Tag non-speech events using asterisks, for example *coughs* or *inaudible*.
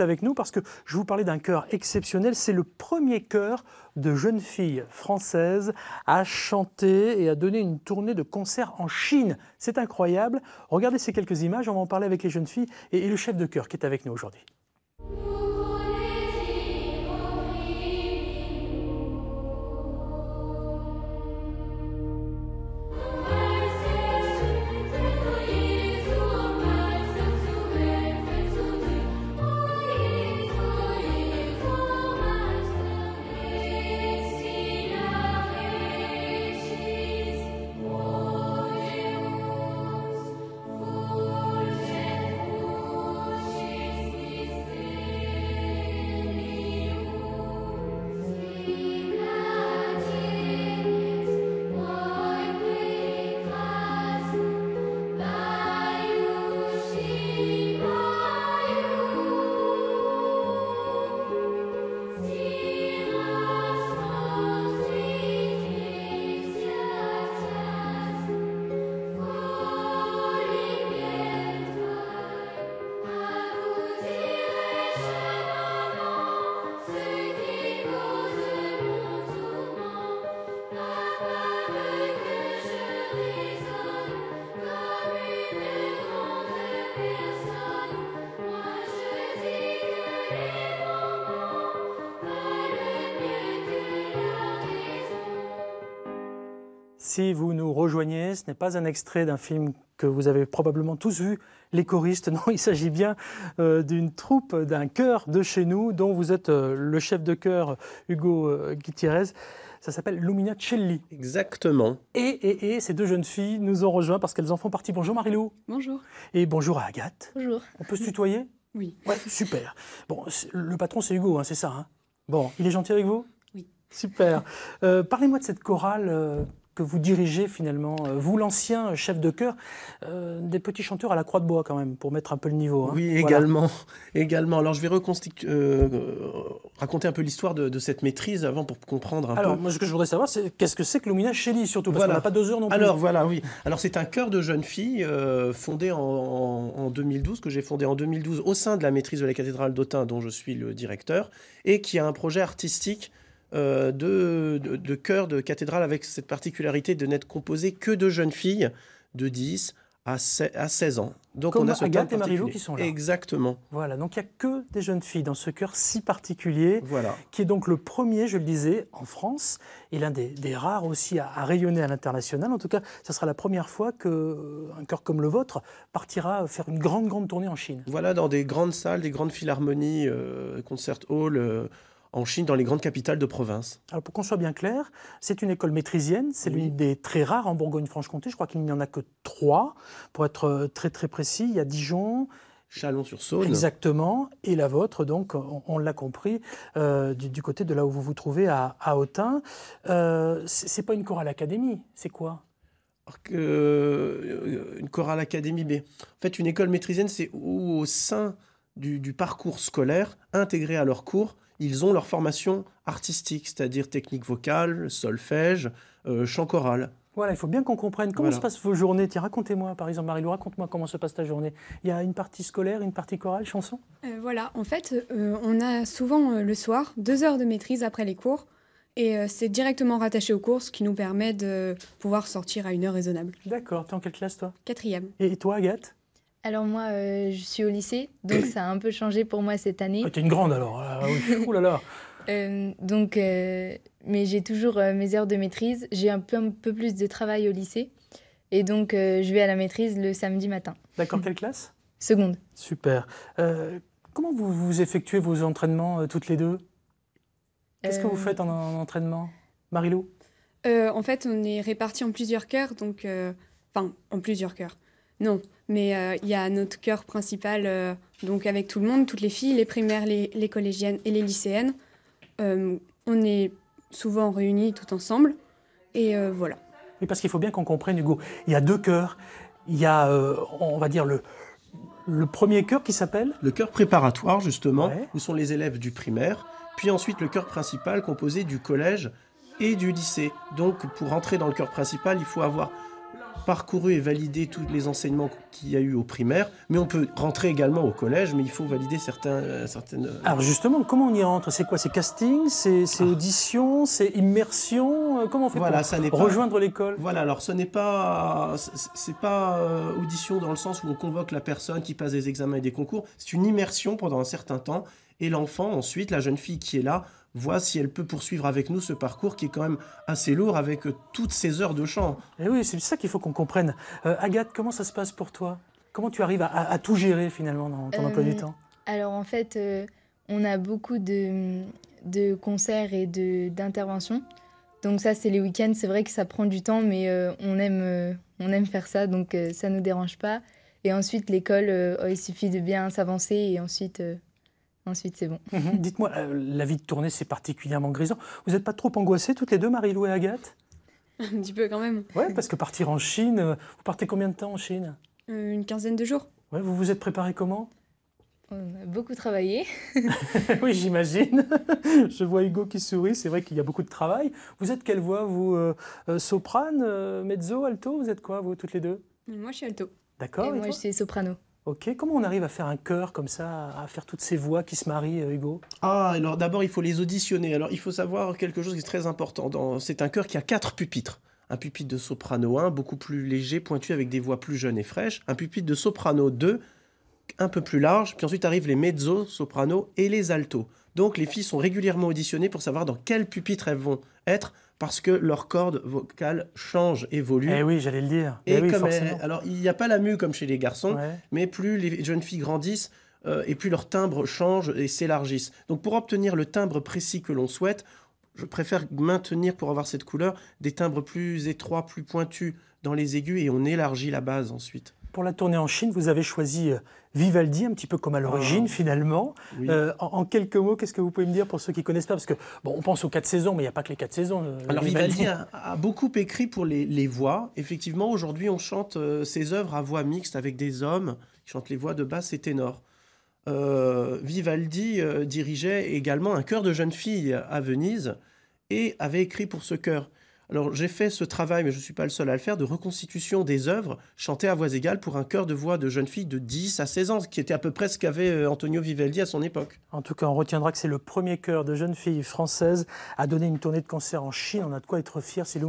avec nous parce que je vous parlais d'un chœur exceptionnel. C'est le premier chœur de jeunes filles françaises à chanter et à donner une tournée de concert en Chine. C'est incroyable. Regardez ces quelques images, on va en parler avec les jeunes filles et le chef de chœur qui est avec nous aujourd'hui. si vous nous rejoignez, ce n'est pas un extrait d'un film que vous avez probablement tous vu, Les choristes. *laughs* Non, il s'agit bien euh, d'une troupe, d'un chœur de chez nous, dont vous êtes euh, le chef de chœur, Hugo euh, Ça s'appelle Lumina Celli. Exactement. Et, et, et, ces deux jeunes filles nous ont rejoints parce qu'elles en font partie. Bonjour Marilou. Bonjour. Et bonjour à Agathe. Bonjour. On peut se tutoyer Oui. Ouais, super. Bon, le patron, c'est Hugo, hein, c'est ça. Hein bon, il est gentil avec vous Oui. Super. Euh, parlez-moi de cette chorale que vous dirigez finalement, euh, vous l'ancien chef de chœur euh, des petits chanteurs à la Croix de Bois quand même, pour mettre un peu le niveau. Hein. Oui, également, *laughs* également. Alors je vais euh, raconter un peu l'histoire de, cette maîtrise avant pour comprendre un Alors, peu. Alors moi ce que je voudrais savoir, c'est qu'est-ce que c'est que Lumina Shelley surtout, parce qu'on n'a pas deux heures non plus. Alors voilà, oui. Alors c'est un chœur de jeunes filles fondé en, en, 2012, que j'ai fondé en 2012 au sein de la maîtrise de la cathédrale d'Autun dont je suis le directeur, et qui a un projet artistique euh, de, de, de cathédrales de cathédrale avec cette particularité de n'être composé que de jeunes filles de 10 à 16 ans. Donc on a ce Agathe et marie qui sont là. Exactement. Voilà, donc il n'y a que des jeunes filles dans ce chœur si particulier, qui est donc le premier, je le disais, en France, et l'un des, rares aussi à, rayonner à l'international. En tout cas, ce sera la première fois qu'un euh, chœur comme le vôtre partira faire une grande, grande tournée en Chine. Voilà, dans des grandes salles, des grandes philharmonies, euh, concert halls en Chine, dans les grandes capitales de province Alors pour qu'on soit bien clair, c'est une école maîtrisienne, c'est l'une des très rares en Bourgogne-Franche-Comté, je crois qu'il n'y en a que trois, pour être euh, très très précis, il y a Dijon, Chalon-sur-Saône. Exactement. Et la vôtre, donc, on, l'a compris, euh, du, côté de là où vous vous trouvez, à, à Autun. Euh, c'est pas une chorale académie, c'est quoi que, euh, Une chorale académie, mais en fait, une école maîtrisienne, c'est au sein du, du, parcours scolaire, intégré à leur cours, ils ont leur formation artistique, c'est-à-dire technique vocale, solfège, euh, chant choral. Voilà, il faut bien qu'on comprenne comment se passent vos journées. Tiens, racontez-moi, par exemple, Marie-Lou, raconte-moi comment se passe ta journée. Il y a une partie scolaire, une partie chorale, chanson euh, Voilà, en fait, euh, on a souvent le soir deux heures de maîtrise après les cours. Et c'est directement rattaché aux cours, ce qui nous permet de pouvoir sortir à une heure raisonnable. D'accord, Tu es en quelle classe, toi Quatrième. Et toi, Agathe alors moi, euh, je suis au lycée, donc *coughs* ça a un peu changé pour moi cette année. Ah, T'es une grande alors. Ah, *laughs* Ouh là là. Euh, donc, euh, mais j'ai toujours mes heures de maîtrise. J'ai un peu, un peu plus de travail au lycée, et donc je vais à la maîtrise le samedi matin. D'accord. Quelle classe Seconde. Super. comment vous, effectuez vos entraînements toutes les deux Qu'est-ce que vous faites en, en entraînement, Marilou En fait, on est répartis en plusieurs cœurs, donc enfin en plusieurs cœurs. Non, mais euh, il y a notre cœur principal, euh, donc avec tout le monde, toutes les filles, les primaires, les, collégiennes et les lycéennes. Euh, on est souvent réunis tout ensemble. Et voilà. Mais parce qu'il faut bien qu'on comprenne, Hugo. Il y a deux cœurs. Il y a, on va dire, le, le premier cœur qui s'appelle Le cœur préparatoire, justement, où sont les élèves du primaire. Puis ensuite, le cœur principal composé du collège et du lycée. Donc, pour entrer dans le cœur principal, il faut avoir parcouru et validé tous les enseignements qu'il y a eu au primaire, mais on peut rentrer également au collège, mais il faut valider certains, euh, certaines... Euh, alors justement, comment on y rentre C'est quoi C'est casting C'est ah. audition C'est immersion euh, Comment on fait pour rejoindre l'école Voilà, alors ce n'est pas... C'est pas audition dans le sens où on convoque la personne qui passe des examens et des concours, c'est une immersion pendant un certain temps, et l'enfant ensuite, la jeune fille qui est là, voit si elle peut poursuivre avec nous ce parcours qui est quand même assez lourd avec euh, toutes ces heures de chant. Et eh oui, c'est ça qu'il faut qu'on comprenne. Euh, Agathe, comment ça se passe pour toi Comment tu arrives à, tout gérer finalement dans ton emploi du euh, temps Alors en fait, on a beaucoup de, concerts et d'interventions. Donc ça, c'est les week-ends. C'est vrai que ça prend du temps, mais on, aime, on aime faire ça, donc ça ne nous dérange pas. Et ensuite, l'école, oh, il suffit de bien s'avancer et ensuite Ensuite, c'est bon. Mhm. *laughs* Dites-moi, euh, la vie de tournée, c'est particulièrement grisant. Vous n'êtes pas trop angoissées toutes les deux, Marie-Lou et Agathe Un petit peu quand même. Ouais, parce que partir en Chine, euh, vous partez combien de temps en Chine euh, Une quinzaine de jours. Ouais, vous vous êtes préparé comment beaucoup travaillé. *laughs* oui, j'imagine. *laughs* Je vois Hugo qui sourit. C'est vrai qu'il y a beaucoup de travail. Vous êtes quelle voix, vous Soprane, mezzo, alto Vous êtes quoi, vous, toutes les deux Moi, je suis alto. D'accord. et moi, je suis soprano. Ok, comment on arrive à faire un chœur comme ça, à faire toutes ces voix qui se marient, euh, Hugo Ah, alors d'abord il faut les auditionner. Alors il faut savoir quelque chose qui est très important. C'est un chœur qui a quatre pupitres. Un pupitre de soprano 1, beaucoup plus léger, pointu, avec des voix plus jeunes et fraîches. Un pupitre de soprano 2, un peu plus large. Puis ensuite arrivent les mezzo, soprano et les altos. Donc les filles sont régulièrement auditionnées pour savoir dans quel pupitre elles vont être parce que leur corde vocale change, évolue. Eh oui, j'allais le dire. Et eh alors, il n'y a pas la mue comme chez les garçons, mais plus les jeunes filles grandissent, euh, et plus leur timbre change et s'élargissent. Donc pour obtenir le timbre précis que l'on souhaite, je préfère maintenir pour avoir cette couleur des timbres plus étroits, plus pointus dans les aigus et on élargit la base ensuite. Pour la tournée en Chine, vous avez choisi euh, Vivaldi, un petit peu comme à l'origine ah. finalement. Euh, en, quelques mots, qu'est-ce que vous pouvez me dire pour ceux qui ne connaissent pas Parce que bon, on pense aux quatre saisons, mais il n'y a pas que les quatre saisons. Euh, Alors Vivaldi, a, beaucoup écrit pour les, voix. Effectivement, aujourd'hui, on chante ses œuvres à voix mixte avec des hommes qui chantent les voix de basse et ténor. Vivaldi dirigeait également un chœur de jeunes filles à Venise et avait écrit pour ce chœur. Alors j'ai fait ce travail, mais je ne suis pas le seul à le faire, de reconstitution des œuvres chantées à voix égale pour un chœur de voix de jeunes filles de 10 à 16 ans, qui était à peu près ce qu'avait euh, Antonio Vivaldi à son époque. En tout cas, on retiendra que c'est le premier chœur de jeunes filles françaises à donner une tournée de concert en Chine. On a de quoi être fier, c'est